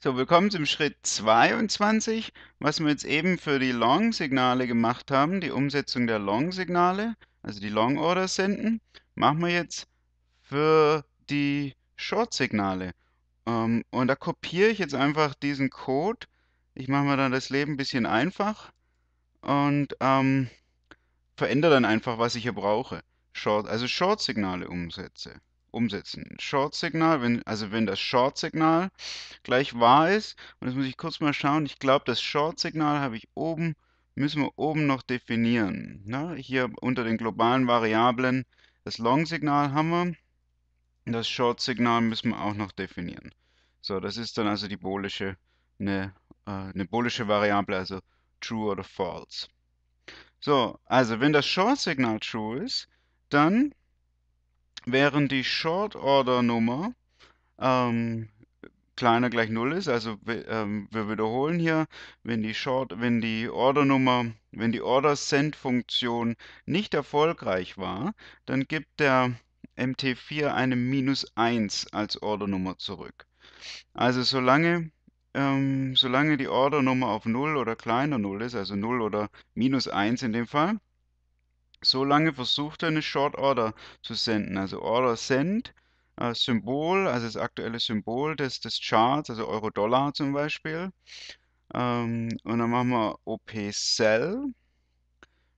So, willkommen zum Schritt 22, was wir jetzt eben für die Long-Signale gemacht haben, die Umsetzung der Long-Signale, also die Long-Orders senden, machen wir jetzt für die Short-Signale. Ähm, und da kopiere ich jetzt einfach diesen Code. Ich mache mir dann das Leben ein bisschen einfach und ähm, verändere dann einfach, was ich hier brauche. Short, also Short-Signale umsetze umsetzen. Short-Signal, wenn, also wenn das Short-Signal gleich wahr ist, und jetzt muss ich kurz mal schauen, ich glaube, das Short-Signal habe ich oben, müssen wir oben noch definieren. Ne? Hier unter den globalen Variablen das Long-Signal haben wir, das Short-Signal müssen wir auch noch definieren. So, das ist dann also die bolische, eine, äh, eine bolische Variable, also true oder false. So, also wenn das Short-Signal true ist, dann während die Short Order Nummer ähm, kleiner gleich 0 ist, also ähm, wir wiederholen hier, wenn die Short, wenn die Ordernummer, wenn die Order Send Funktion nicht erfolgreich war, dann gibt der MT4 eine minus 1 als Order Nummer zurück. Also solange ähm, solange die Ordernummer auf 0 oder kleiner 0 ist, also 0 oder minus 1 in dem Fall, so lange versucht er eine Short Order zu senden. Also Order Send, äh, Symbol, also das aktuelle Symbol des, des Charts, also Euro-Dollar zum Beispiel. Ähm, und dann machen wir OP Sell.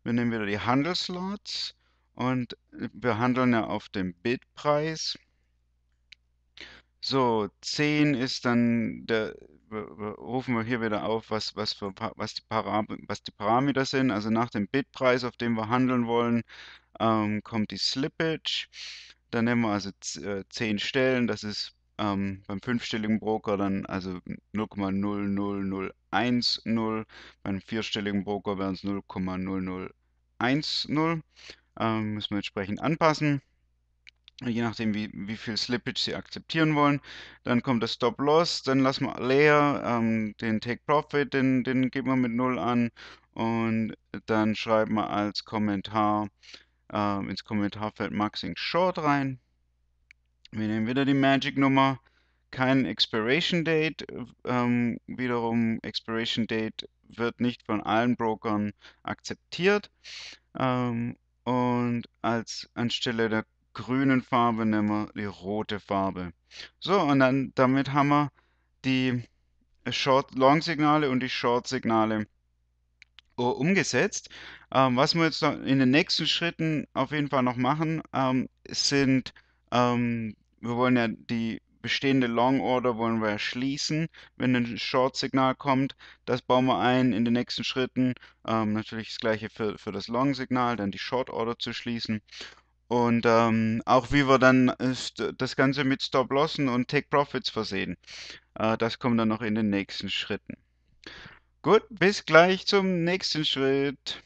Wir nehmen wieder die Handelslots und wir handeln ja auf dem Bidpreis. So, 10 ist dann der rufen wir hier wieder auf, was, was, für, was, die, was die Parameter sind. Also nach dem Bitpreis, auf dem wir handeln wollen, ähm, kommt die Slippage. Dann nehmen wir also 10 äh, Stellen. Das ist ähm, beim fünfstelligen Broker dann also 0,00010. Beim vierstelligen Broker wären es 0,0010. Ähm, müssen wir entsprechend anpassen je nachdem, wie, wie viel Slippage Sie akzeptieren wollen. Dann kommt das Stop-Loss, dann lassen wir Layer, ähm, den Take-Profit, den, den geben wir mit 0 an und dann schreiben wir als Kommentar ähm, ins Kommentarfeld Maxing Short rein. Wir nehmen wieder die Magic-Nummer, kein Expiration Date, ähm, wiederum Expiration Date wird nicht von allen Brokern akzeptiert ähm, und als anstelle der grünen Farbe nehmen wir die rote Farbe. So, und dann damit haben wir die Short-Long-Signale und die Short-Signale äh, umgesetzt. Ähm, was wir jetzt in den nächsten Schritten auf jeden Fall noch machen, ähm, sind, ähm, wir wollen ja die bestehende Long Order wollen wir schließen, wenn ein Short Signal kommt. Das bauen wir ein in den nächsten Schritten. Ähm, natürlich das gleiche für, für das Long Signal, dann die Short Order zu schließen. Und ähm, auch wie wir dann äh, das Ganze mit Stop-Lossen und Take-Profits versehen. Äh, das kommt dann noch in den nächsten Schritten. Gut, bis gleich zum nächsten Schritt.